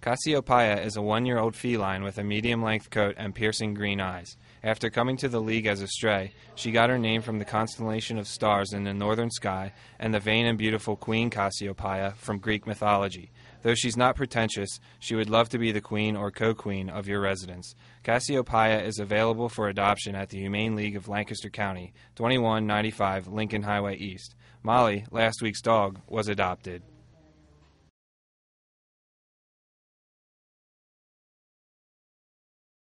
Cassiopeia is a one year old feline with a medium length coat and piercing green eyes. After coming to the league as a stray, she got her name from the constellation of stars in the northern sky and the vain and beautiful Queen Cassiopeia from Greek mythology. Though she's not pretentious, she would love to be the queen or co queen of your residence. Cassiopeia is available for adoption at the Humane League of Lancaster County, 2195 Lincoln Highway East. Molly, last week's dog, was adopted.